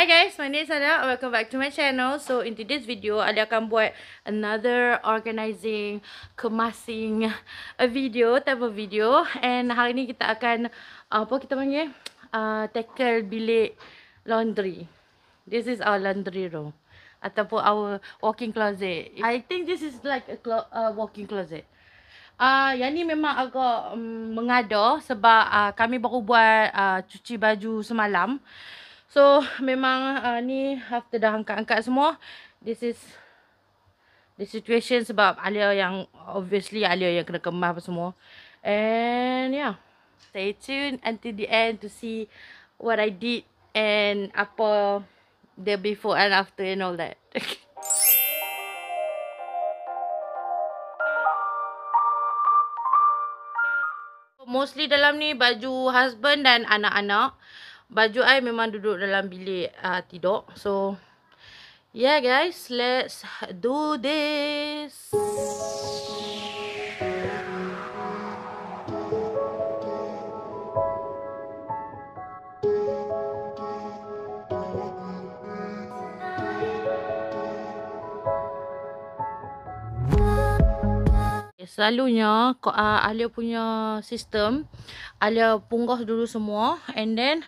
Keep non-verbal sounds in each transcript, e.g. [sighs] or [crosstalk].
Hi guys, my name is Ada. Welcome back to my channel. So, in today's video, Ada akan buat another organizing, kemasing a video, type of video. And hari ni kita akan, apa kita panggil? Uh, tackle bilik laundry. This is our laundry room. Ataupun our walking closet. I think this is like a clo- uh, walking closet. Uh, yang ni memang agak um, mm, mengada sebab uh, kami baru buat uh, cuci baju semalam. So memang uh, ni after dah angkat-angkat semua This is the situation sebab Alia yang Obviously Alia yang kena kemas apa semua And yeah Stay tuned until the end to see what I did And apa the before and after and all that [laughs] Mostly dalam ni baju husband dan anak-anak baju I memang duduk dalam bilik uh, ah, tidur. So, yeah guys, let's do this. selalunya uh, ah, Alia punya sistem Alia punggah dulu semua and then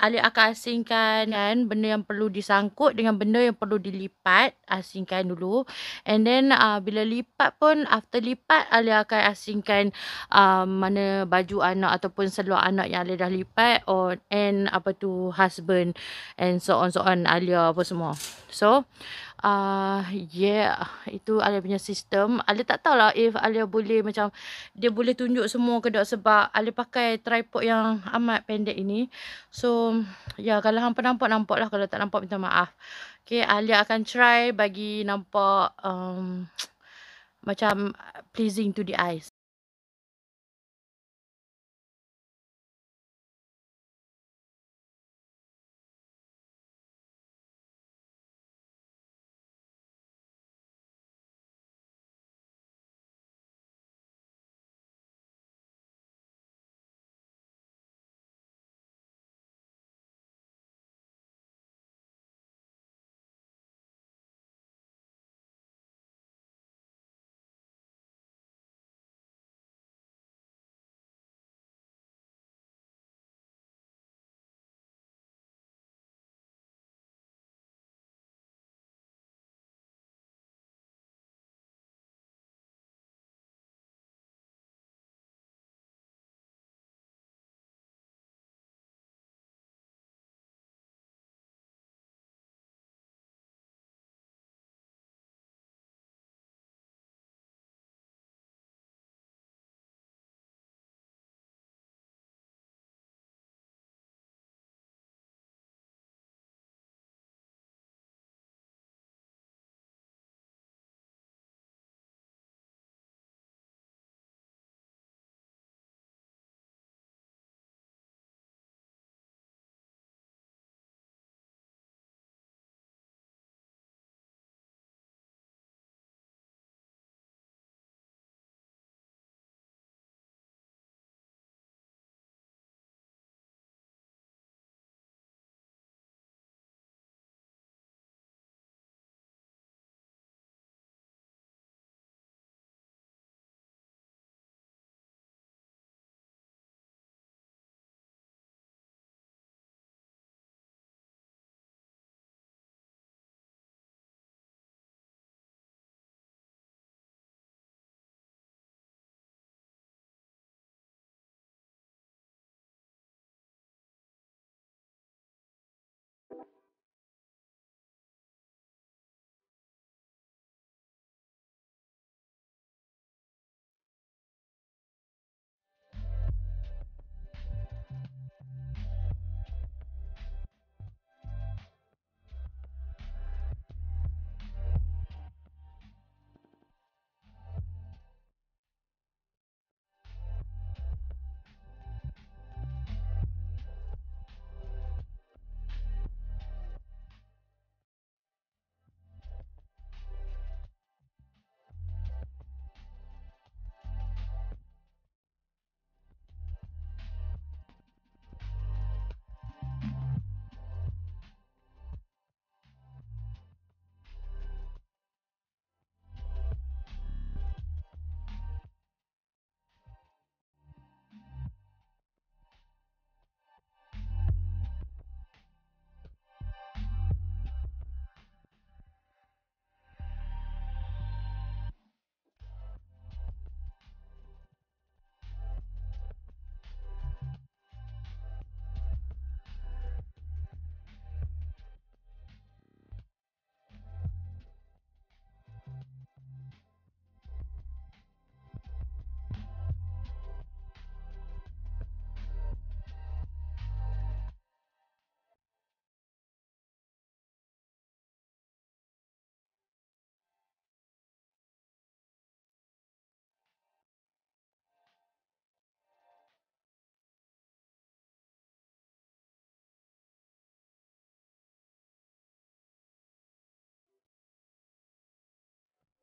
Alia akan asingkan kan benda yang perlu disangkut dengan benda yang perlu dilipat asingkan dulu and then uh, bila lipat pun after lipat Alia akan asingkan uh, mana baju anak ataupun seluar anak yang Alia dah lipat or and apa tu husband and so on so on Alia apa semua so uh, yeah, itu Alia punya sistem. Alia tak tahu lah if Alia boleh macam, dia boleh tunjuk semua ke sebab Alia pakai tripod yang amat pendek ini. So, ya yeah, kalau hampa nampak, nampak lah. Kalau tak nampak, minta maaf. Okay, Alia akan try bagi nampak um, [tsk] macam pleasing to the eyes.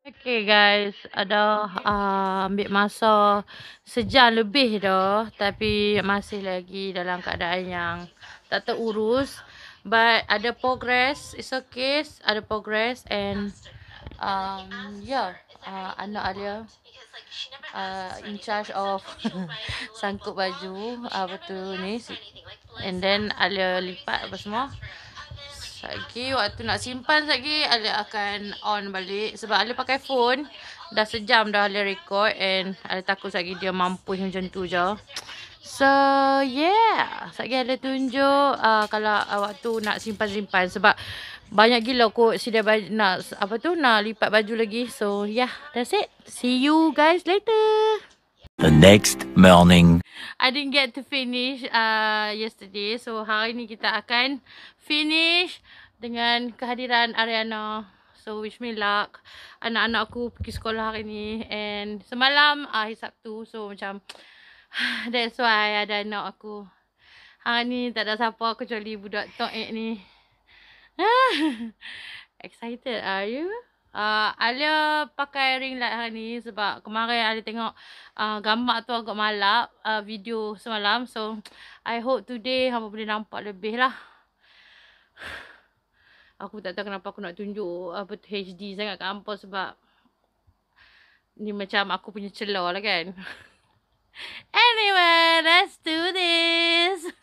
Okay guys, ada uh, ambil masa sejam lebih dah tapi masih lagi dalam keadaan yang tak terurus but ada progress, it's okay, ada progress and um, yeah, uh, anak Alia uh, in charge of [laughs] sangkut baju, apa uh, tu ni and then Alia lipat apa semua Sagi waktu nak simpan sagi Ale akan on balik Sebab Ale pakai phone Dah sejam dah Ale record And Ale takut sagi dia mampu macam tu je So yeah Sagi Ale tunjuk uh, Kalau uh, waktu nak simpan-simpan Sebab banyak gila kot si dia baju, nak apa tu nak lipat baju lagi. So yeah, that's it. See you guys later. The next morning. I didn't get to finish uh, yesterday. So, hari ni kita akan finish dengan kehadiran Ariana. So, wish me luck. Anak-anak aku pergi sekolah hari ni. And semalam, uh, hari Sabtu. So, macam [sighs] that's why ada anak aku. Hari ni tak ada siapa kecuali budak Tok ni. [laughs] excited are you? uh, ah, Alia pakai ring light hari ni sebab kemarin Alia tengok uh, gambar tu agak malap uh, video semalam. So, I hope today hamba boleh nampak lebih lah. [sighs] Aku tak tahu kenapa aku nak tunjuk apa tu HD sangat kat hampa sebab ni macam aku punya celor lah kan. [laughs] anyway, let's do this.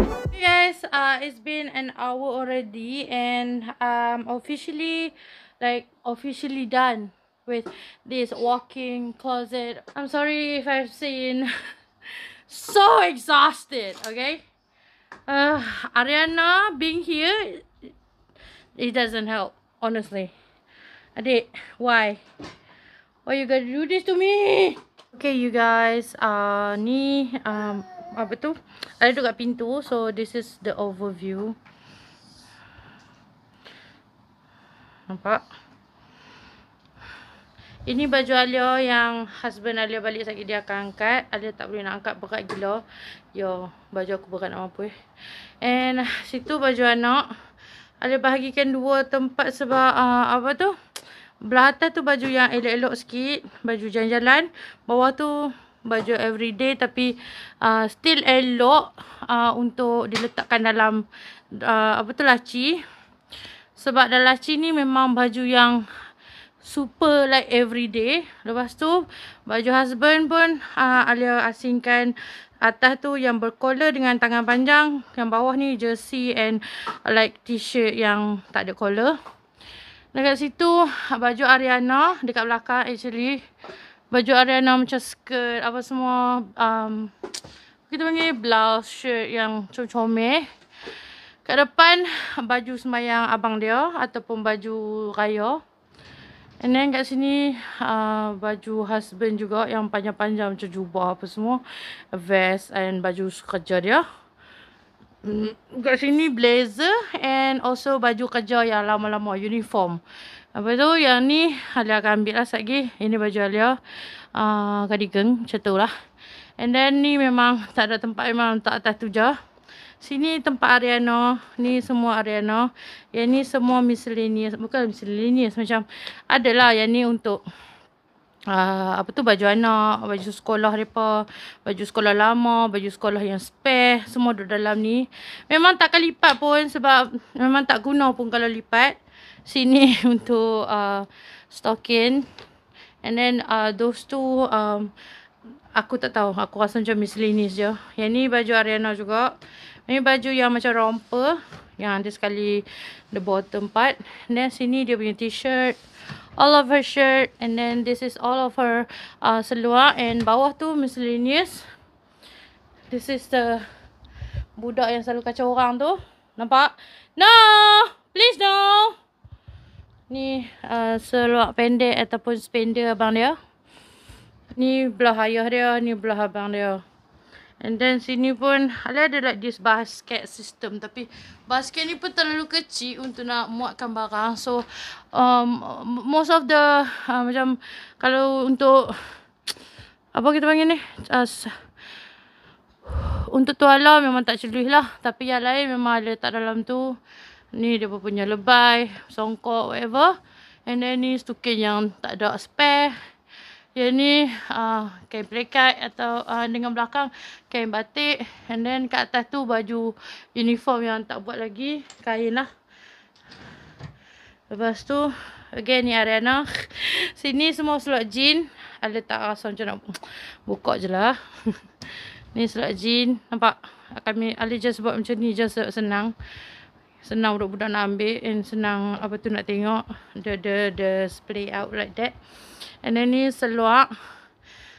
Hey guys, uh, it's been an hour already and um officially like officially done with this walking closet. I'm sorry if I've seen [laughs] so exhausted, okay? Uh, Ariana being here, it doesn't help, honestly. I did. why? Why you going to do this to me? Okay, you guys, uh, ni, um, apa tu ada dekat pintu so this is the overview nampak ini baju Alia yang husband Alia balik sakit dia akan angkat Alia tak boleh nak angkat berat gila yo baju aku berat nak apa eh and situ baju anak Alia bahagikan dua tempat sebab uh, apa tu belah tu baju yang elok-elok sikit baju jalan-jalan bawah tu baju everyday tapi uh, still elok uh, untuk diletakkan dalam uh, apa tu laci sebab dalam laci ni memang baju yang super like everyday lepas tu baju husband pun uh, Alia asingkan atas tu yang berkolar dengan tangan panjang yang bawah ni jersey and like t-shirt yang tak ada collar dekat situ baju Ariana dekat belakang actually baju Ariana macam skirt apa semua um, kita panggil blouse shirt yang comel-comel kat depan baju semayang abang dia ataupun baju raya and then kat sini uh, baju husband juga yang panjang-panjang macam jubah apa semua vest and baju kerja dia Hmm, kat sini blazer and also baju kerja yang lama-lama uniform. Apa tu yang ni Alia akan ambil lah lagi Ini baju Alia. Uh, ah, cardigan macam tu lah. And then ni memang tak ada tempat memang tak atas tu je. Sini tempat Ariana. Ni semua Ariana. Yang ni semua miscellaneous. Bukan miscellaneous. Macam adalah yang ni untuk uh, apa tu baju anak, baju sekolah mereka, baju sekolah lama, baju sekolah yang spare, semua duduk dalam ni. Memang tak lipat pun sebab memang tak guna pun kalau lipat sini [laughs] untuk uh, stocking. And then uh, those two, um, aku tak tahu, aku rasa macam miscellaneous je. Yang ni baju Ariana juga. Ini baju yang macam romper. Yang ada sekali the bottom part. And then sini dia punya t-shirt all of her shirt and then this is all of her uh, seluar and bawah tu miscellaneous this is the budak yang selalu kacau orang tu nampak no please no ni uh, seluar pendek ataupun spender abang dia ni belah ayah dia ni belah abang dia And then sini pun ada ada like this basket system tapi basket ni pun terlalu kecil untuk nak muatkan barang. So um, most of the uh, macam kalau untuk apa kita panggil ni? As, untuk tuala memang tak celuih lah. Tapi yang lain memang ada tak dalam tu. Ni dia pun punya lebay, songkok, whatever. And then ni stukin yang tak ada spare. Ia ni uh, kain perikat atau uh, dengan belakang kain batik. And then kat atas tu baju uniform yang tak buat lagi. Kain lah. Lepas tu, again ni Ariana. [laughs] Sini semua slot jean. Ada tak ah, rasa macam nak buka je lah. [laughs] ni slot jean. Nampak? Kami, Ali just buat macam ni just senang. Senang budak-budak nak ambil and senang apa tu nak tengok. The, the, the display out like that. And then ni seluar.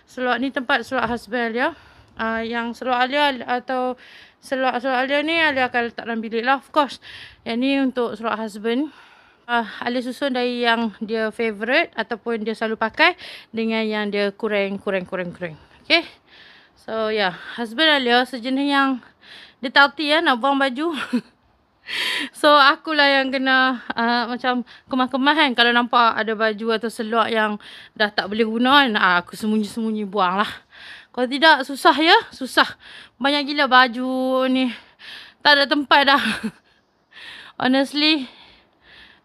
Seluar ni tempat seluar husband ya. Uh, yang seluar Alia atau seluar-seluar Alia ni Alia akan letak dalam bilik lah of course. Yang ni untuk seluar husband. Uh, Alia susun dari yang dia favourite ataupun dia selalu pakai dengan yang dia kurang, kurang, kurang, kurang. Okay. So yeah, husband Alia sejenis yang dia tak hati ya nak buang baju. [laughs] [laughs] So akulah yang kena uh, macam kemah-kemah kan Kalau nampak ada baju atau seluar yang dah tak boleh guna kan uh, Aku sembunyi-sembunyi buang lah Kalau tidak susah ya Susah Banyak gila baju ni Tak ada tempat dah [laughs] Honestly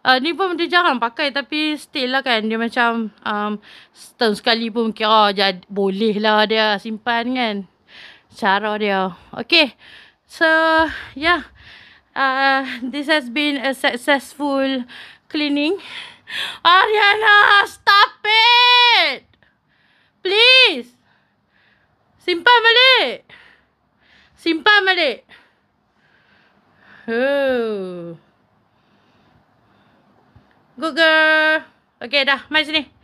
uh, Ni pun dia jarang pakai tapi still lah kan Dia macam um, Setahun sekali pun kira oh, jad, boleh lah dia simpan kan Cara dia Okay So yeah uh, this has been a successful cleaning. Ariana, stop it! Please! Simpan balik! Simpan balik! Oh. Good girl! Okay dah, mari sini.